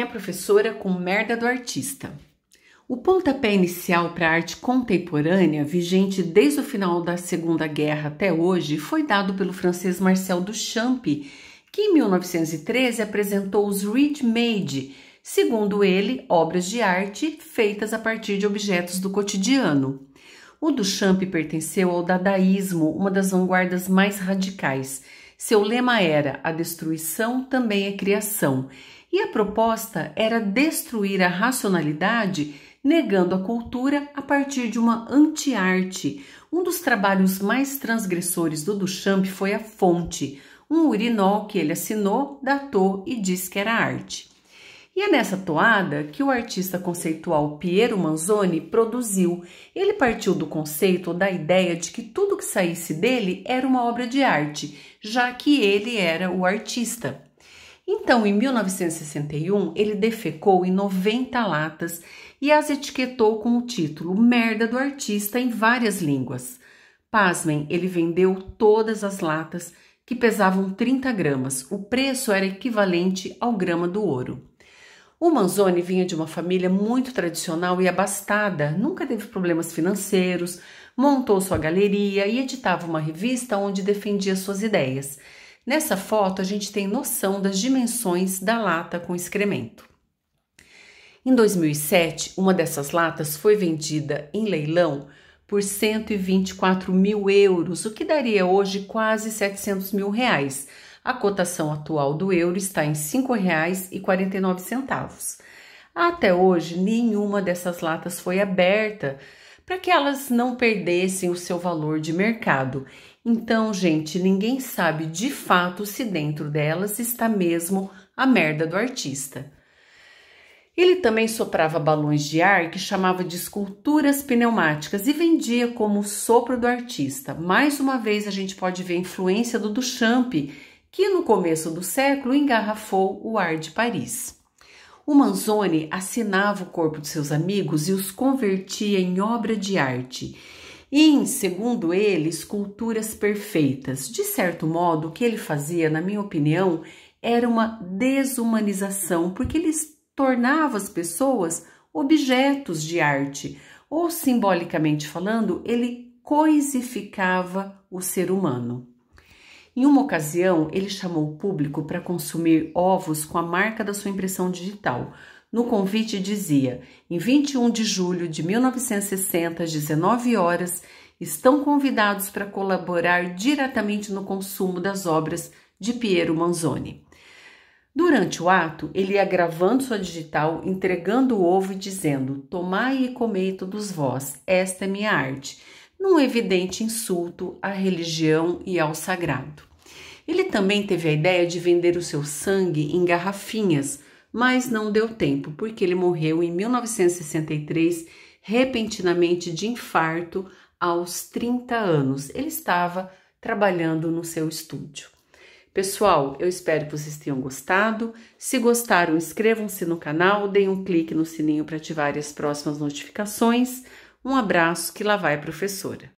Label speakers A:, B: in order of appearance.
A: é professora com Merda do Artista. O pontapé inicial para a arte contemporânea, vigente desde o final da Segunda Guerra até hoje, foi dado pelo francês Marcel Duchamp, que em 1913 apresentou os ready-made, segundo ele, obras de arte feitas a partir de objetos do cotidiano. O Duchamp pertenceu ao dadaísmo, uma das vanguardas mais radicais – seu lema era: a destruição também é criação, e a proposta era destruir a racionalidade negando a cultura a partir de uma anti-arte. Um dos trabalhos mais transgressores do Duchamp foi A Fonte, um urinol que ele assinou, datou e disse que era arte. E é nessa toada que o artista conceitual Piero Manzoni produziu. Ele partiu do conceito ou da ideia de que tudo que saísse dele era uma obra de arte, já que ele era o artista. Então, em 1961, ele defecou em 90 latas e as etiquetou com o título Merda do Artista em várias línguas. Pasmem, ele vendeu todas as latas que pesavam 30 gramas. O preço era equivalente ao grama do ouro. O Manzoni vinha de uma família muito tradicional e abastada, nunca teve problemas financeiros, montou sua galeria e editava uma revista onde defendia suas ideias. Nessa foto, a gente tem noção das dimensões da lata com excremento. Em 2007, uma dessas latas foi vendida em leilão por 124 mil euros, o que daria hoje quase 700 mil reais a cotação atual do euro está em R$ 5,49. Até hoje, nenhuma dessas latas foi aberta para que elas não perdessem o seu valor de mercado. Então, gente, ninguém sabe de fato se dentro delas está mesmo a merda do artista. Ele também soprava balões de ar que chamava de esculturas pneumáticas e vendia como sopro do artista. Mais uma vez a gente pode ver a influência do Duchamp que no começo do século engarrafou o ar de Paris. O Manzoni assinava o corpo de seus amigos e os convertia em obra de arte, em, segundo ele, esculturas perfeitas. De certo modo, o que ele fazia, na minha opinião, era uma desumanização, porque ele tornava as pessoas objetos de arte, ou simbolicamente falando, ele coisificava o ser humano. Em uma ocasião, ele chamou o público para consumir ovos com a marca da sua impressão digital. No convite dizia: em 21 de julho de 1960, às 19 horas, estão convidados para colaborar diretamente no consumo das obras de Piero Manzoni. Durante o ato, ele ia gravando sua digital, entregando o ovo e dizendo: Tomai e comei todos vós, esta é minha arte num evidente insulto à religião e ao sagrado. Ele também teve a ideia de vender o seu sangue em garrafinhas, mas não deu tempo, porque ele morreu em 1963 repentinamente de infarto aos 30 anos. Ele estava trabalhando no seu estúdio. Pessoal, eu espero que vocês tenham gostado. Se gostaram, inscrevam-se no canal, deem um clique no sininho para ativar as próximas notificações. Um abraço que lá vai a professora.